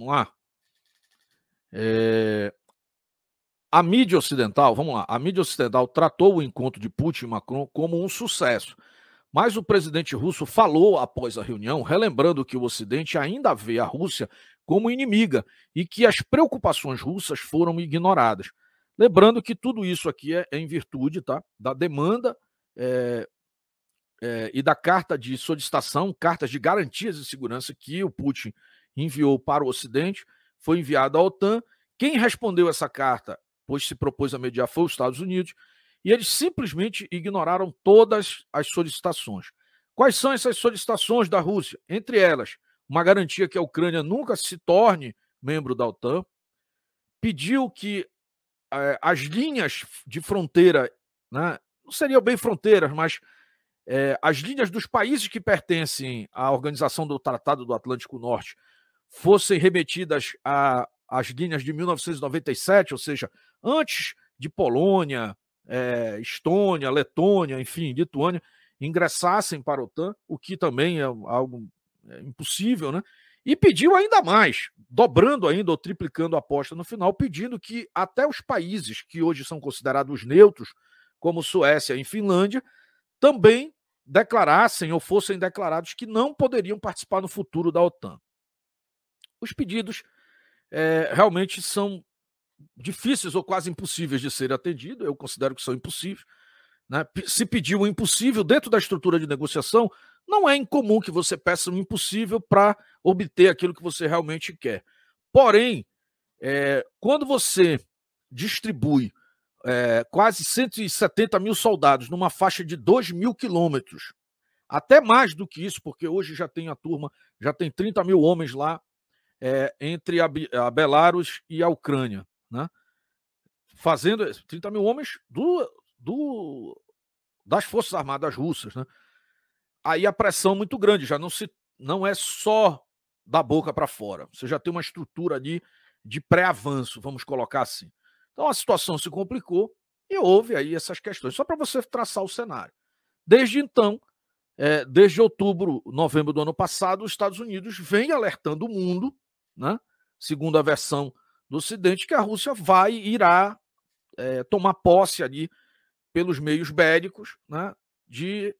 Vamos lá. É... A mídia ocidental, vamos lá, a mídia ocidental tratou o encontro de Putin e Macron como um sucesso. Mas o presidente russo falou após a reunião, relembrando que o Ocidente ainda vê a Rússia como inimiga e que as preocupações russas foram ignoradas. Lembrando que tudo isso aqui é, é em virtude tá, da demanda é, é, e da carta de solicitação, cartas de garantias de segurança que o Putin enviou para o Ocidente, foi enviada à OTAN. Quem respondeu essa carta, pois se propôs a mediar, foi os Estados Unidos, e eles simplesmente ignoraram todas as solicitações. Quais são essas solicitações da Rússia? Entre elas, uma garantia que a Ucrânia nunca se torne membro da OTAN, pediu que eh, as linhas de fronteira, né, não seriam bem fronteiras, mas eh, as linhas dos países que pertencem à organização do Tratado do Atlântico Norte fossem remetidas às linhas de 1997, ou seja, antes de Polônia, é, Estônia, Letônia, enfim, Lituânia, ingressassem para a OTAN, o que também é algo é, impossível, né? E pediu ainda mais, dobrando ainda ou triplicando a aposta no final, pedindo que até os países que hoje são considerados neutros, como Suécia e Finlândia, também declarassem ou fossem declarados que não poderiam participar no futuro da OTAN os pedidos é, realmente são difíceis ou quase impossíveis de serem atendidos, eu considero que são impossíveis. Né? Se pedir o um impossível dentro da estrutura de negociação, não é incomum que você peça o um impossível para obter aquilo que você realmente quer. Porém, é, quando você distribui é, quase 170 mil soldados numa faixa de 2 mil quilômetros, até mais do que isso, porque hoje já tem a turma, já tem 30 mil homens lá é, entre a, a, Belarus e a Ucrânia, né? Fazendo 30 eh, mil homens do, do das forças armadas russas, né? Aí a pressão é muito grande, já não se não é só da boca para fora. Você já tem uma estrutura ali de pré-avanço, vamos colocar assim. Então a situação se complicou e houve aí essas questões, só para você traçar o cenário. Desde então, é, desde outubro, novembro do ano passado, os Estados Unidos vem alertando o mundo né? segundo a versão do Ocidente, que a Rússia vai, irá é, tomar posse ali pelos meios bélicos né? de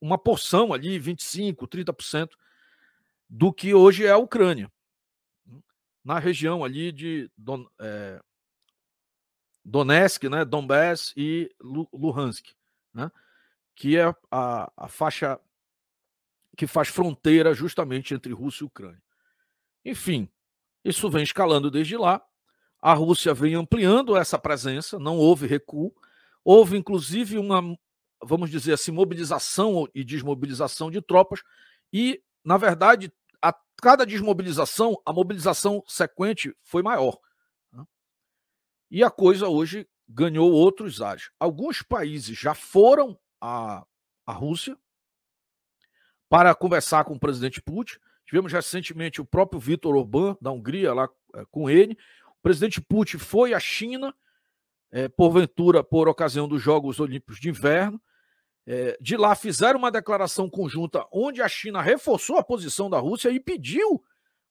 uma porção ali, 25%, 30% do que hoje é a Ucrânia, na região ali de Don, é, Donetsk, né, Donbass e Luhansk, né, que é a, a faixa que faz fronteira justamente entre Rússia e Ucrânia. Enfim, isso vem escalando desde lá. A Rússia vem ampliando essa presença, não houve recuo. Houve, inclusive, uma, vamos dizer assim, mobilização e desmobilização de tropas. E, na verdade, a cada desmobilização, a mobilização sequente foi maior. Né? E a coisa hoje ganhou outros ares. Alguns países já foram à, à Rússia para conversar com o presidente Putin. Tivemos recentemente o próprio Vitor Orbán, da Hungria, lá eh, com ele. O presidente Putin foi à China, é, porventura por ocasião dos Jogos Olímpicos de Inverno. É, de lá fizeram uma declaração conjunta onde a China reforçou a posição da Rússia e pediu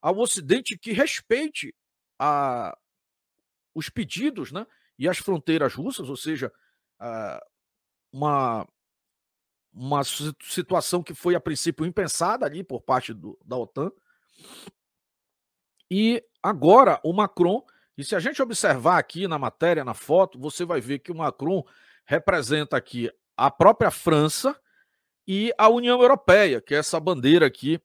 ao Ocidente que respeite a, os pedidos né, e as fronteiras russas, ou seja, a, uma uma situação que foi a princípio impensada ali por parte do, da OTAN. E agora o Macron, e se a gente observar aqui na matéria, na foto, você vai ver que o Macron representa aqui a própria França e a União Europeia, que é essa bandeira aqui.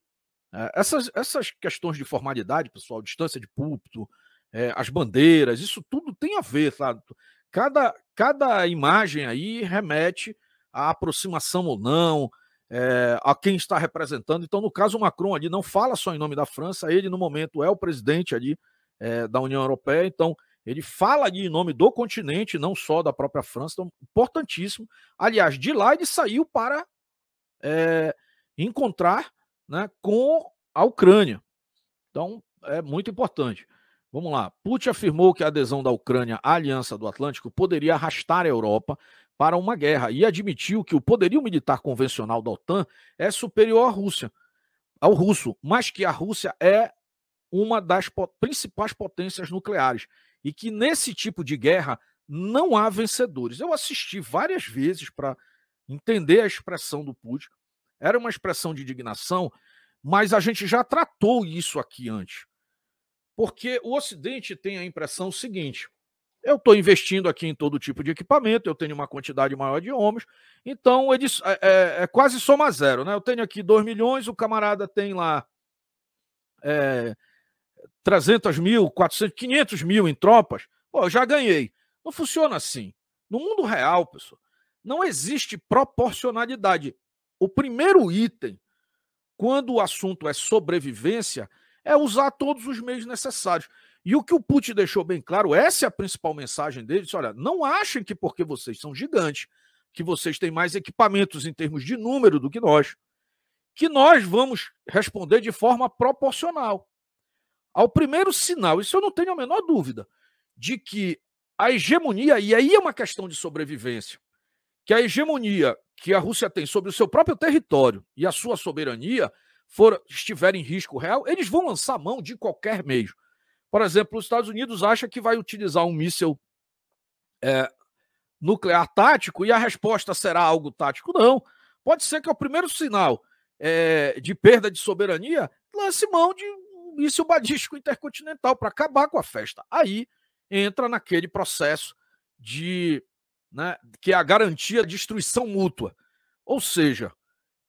É, essas, essas questões de formalidade, pessoal, distância de púlpito, é, as bandeiras, isso tudo tem a ver, sabe? Cada, cada imagem aí remete a aproximação ou não, é, a quem está representando. Então, no caso, o Macron ali não fala só em nome da França, ele no momento é o presidente ali é, da União Europeia, então ele fala ali em nome do continente, não só da própria França, então, importantíssimo. Aliás, de lá ele saiu para é, encontrar né, com a Ucrânia. Então, é muito importante. Vamos lá. Putin afirmou que a adesão da Ucrânia à Aliança do Atlântico poderia arrastar a Europa para uma guerra e admitiu que o poderio militar convencional da OTAN é superior à Rússia, ao russo, mas que a Rússia é uma das principais potências nucleares e que nesse tipo de guerra não há vencedores. Eu assisti várias vezes para entender a expressão do Putin. Era uma expressão de indignação, mas a gente já tratou isso aqui antes. Porque o Ocidente tem a impressão seguinte: eu estou investindo aqui em todo tipo de equipamento, eu tenho uma quantidade maior de homens, então eles, é, é, é quase soma zero, né? Eu tenho aqui 2 milhões, o camarada tem lá é, 300 mil, 400, 500 mil em tropas, pô, eu já ganhei. Não funciona assim. No mundo real, pessoal, não existe proporcionalidade. O primeiro item, quando o assunto é sobrevivência, é usar todos os meios necessários. E o que o Putin deixou bem claro, essa é a principal mensagem dele: disse, olha, não achem que porque vocês são gigantes, que vocês têm mais equipamentos em termos de número do que nós, que nós vamos responder de forma proporcional. Ao primeiro sinal, isso eu não tenho a menor dúvida, de que a hegemonia, e aí é uma questão de sobrevivência, que a hegemonia que a Rússia tem sobre o seu próprio território e a sua soberania for, estiver em risco real, eles vão lançar mão de qualquer meio. Por exemplo, os Estados Unidos acham que vai utilizar um míssil é, nuclear tático e a resposta será algo tático. Não. Pode ser que é o primeiro sinal é, de perda de soberania lance mão de um míssil balístico intercontinental para acabar com a festa. Aí entra naquele processo de né, que é a garantia de destruição mútua. Ou seja,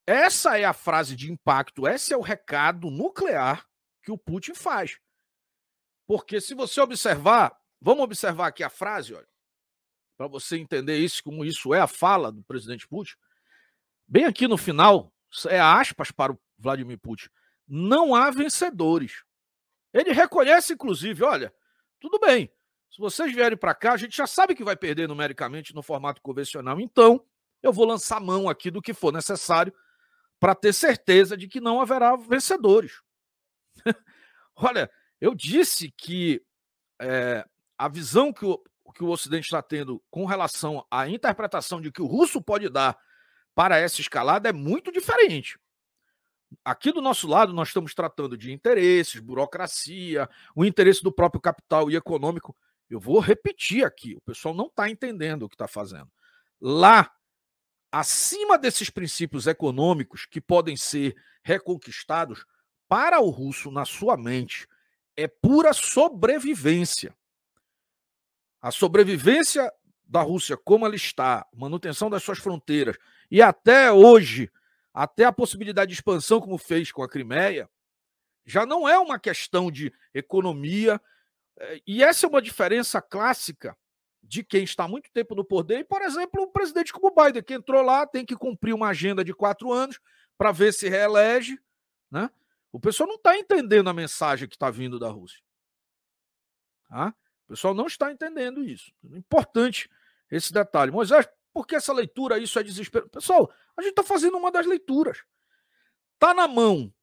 essa é a frase de impacto, esse é o recado nuclear que o Putin faz. Porque se você observar, vamos observar aqui a frase, olha, para você entender isso, como isso é a fala do presidente Putin. Bem aqui no final, é aspas para o Vladimir Putin. Não há vencedores. Ele reconhece, inclusive, olha, tudo bem. Se vocês vierem para cá, a gente já sabe que vai perder numericamente no formato convencional. Então, eu vou lançar mão aqui do que for necessário para ter certeza de que não haverá vencedores. Olha, eu disse que é, a visão que o, que o Ocidente está tendo com relação à interpretação de que o russo pode dar para essa escalada é muito diferente. Aqui do nosso lado, nós estamos tratando de interesses, burocracia, o interesse do próprio capital e econômico. Eu vou repetir aqui: o pessoal não está entendendo o que está fazendo. Lá, acima desses princípios econômicos que podem ser reconquistados, para o russo, na sua mente, é pura sobrevivência. A sobrevivência da Rússia, como ela está, manutenção das suas fronteiras e até hoje, até a possibilidade de expansão, como fez com a Crimeia, já não é uma questão de economia. Eh, e essa é uma diferença clássica de quem está há muito tempo no poder, e, por exemplo, um presidente como o Biden, que entrou lá, tem que cumprir uma agenda de quatro anos para ver se reelege. Né? O pessoal não está entendendo a mensagem que está vindo da Rússia. Tá? O pessoal não está entendendo isso. importante esse detalhe. Moisés, por que essa leitura? Isso é desespero. Pessoal, a gente está fazendo uma das leituras. Está na mão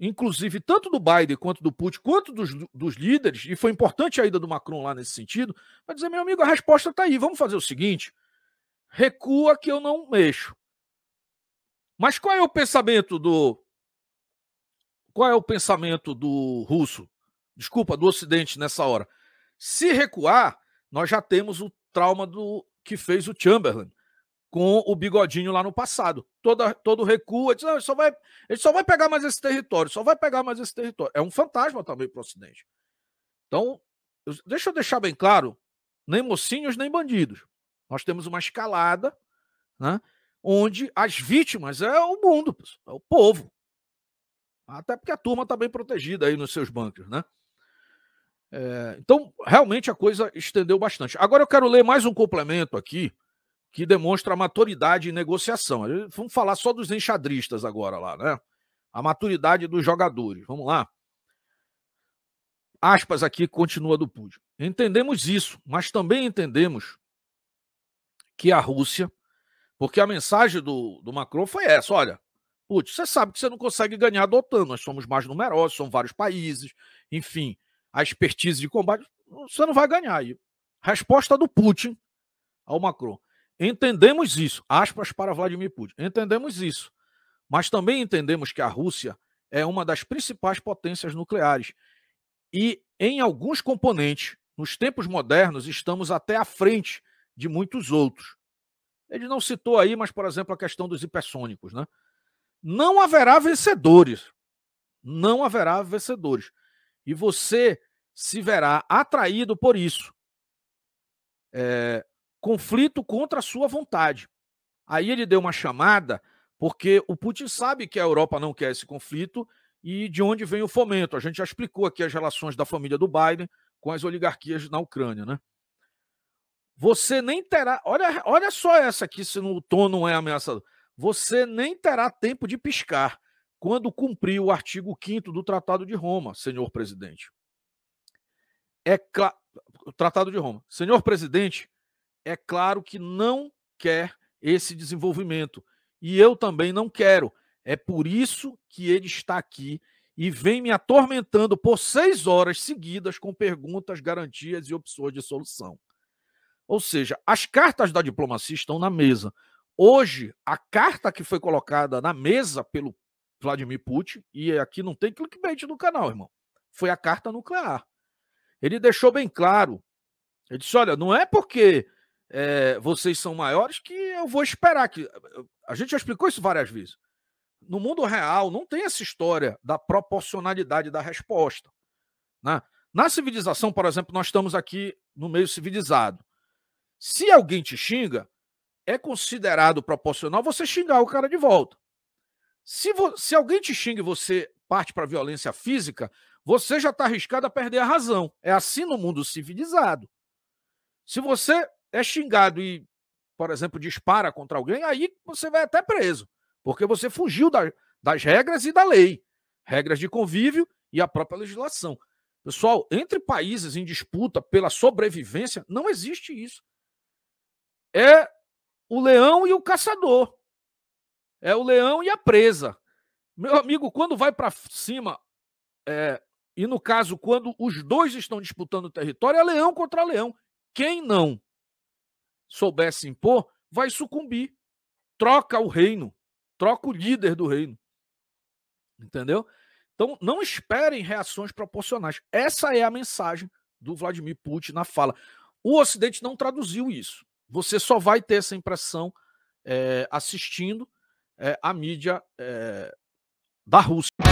inclusive tanto do Biden quanto do Putin, quanto dos, dos líderes, e foi importante a ida do Macron lá nesse sentido, para dizer, meu amigo, a resposta está aí, vamos fazer o seguinte, recua que eu não mexo. Mas qual é o pensamento do... Qual é o pensamento do russo? Desculpa, do ocidente nessa hora. Se recuar, nós já temos o trauma do que fez o Chamberlain com o Bigodinho lá no passado. todo todo recuo, ele, diz, ele, só vai, ele só vai pegar mais esse território, só vai pegar mais esse território. É um fantasma também para o Ocidente. Então, eu, deixa eu deixar bem claro: nem mocinhos, nem bandidos. Nós temos uma escalada, né? Onde as vítimas é o mundo, é o povo. Até porque a turma está bem protegida aí nos seus bancos, né? É, então, realmente a coisa estendeu bastante. Agora eu quero ler mais um complemento aqui que demonstra maturidade em negociação. Vamos falar só dos enxadristas agora lá, né? A maturidade dos jogadores. Vamos lá. Aspas aqui, continua do Pude. Entendemos isso, mas também entendemos que a Rússia, porque a mensagem do, do Macron foi essa: olha, Putin, você sabe que você não consegue ganhar do OTAN, nós somos mais numerosos, são vários países, enfim, a expertise de combate, você não vai ganhar aí. Resposta do Putin ao Macron. Entendemos isso, aspas para Vladimir Putin. Entendemos isso, mas também entendemos que a Rússia é uma das principais potências nucleares e em alguns componentes, nos tempos modernos, estamos até à frente de muitos outros. Ele não citou aí, mas por exemplo, a questão dos hipersônicos, né? Não haverá vencedores. Não haverá vencedores. E você se verá atraído por isso. É, conflito contra a sua vontade. Aí ele deu uma chamada, porque o Putin sabe que a Europa não quer esse conflito e de onde vem o fomento. A gente já explicou aqui as relações da família do Biden com as oligarquias na Ucrânia, né? Você nem terá. Olha, olha só essa aqui, se o tom não é ameaçador. Você nem terá tempo de piscar quando cumprir o artigo 5 do Tratado de Roma, senhor presidente. É cla... Tratado de Roma. Senhor presidente, é claro que não quer esse desenvolvimento. E eu também não quero. É por isso que ele está aqui e vem me atormentando por seis horas seguidas com perguntas, garantias e opções de solução. Ou seja, as cartas da diplomacia estão na mesa. Hoje, a carta que foi colocada na mesa pelo Vladimir Putin, e aqui não tem clickbait no canal, irmão, foi a carta nuclear. Ele deixou bem claro. Ele disse: olha, não é porque é, vocês são maiores, que eu vou esperar que. A gente já explicou isso várias vezes. No mundo real, não tem essa história da proporcionalidade da resposta. Né? Na civilização, por exemplo, nós estamos aqui no meio civilizado. Se alguém te xinga, é considerado proporcional você xingar o cara de volta. Se, se alguém te xinga e você parte para a violência física, você já está arriscado a perder a razão. É assim no mundo civilizado. Se você é xingado e, por exemplo, dispara contra alguém, aí você vai até preso, porque você fugiu da, das regras e da lei, regras de convívio e a própria legislação. Pessoal, entre países em disputa pela sobrevivência, não existe isso. É o leão e o caçador. É o leão e a presa. Meu amigo, quando vai para cima, é, e no caso, quando os dois estão disputando o território, é leão contra leão. Quem não? souber se impor, vai sucumbir. Troca o reino, troca o líder do reino. Entendeu? Então, não esperem reações proporcionais. Essa é a mensagem do Vladimir Putin na fala. O Ocidente não traduziu isso. Você só vai ter essa impressão é, assistindo é, a mídia é, da Rússia.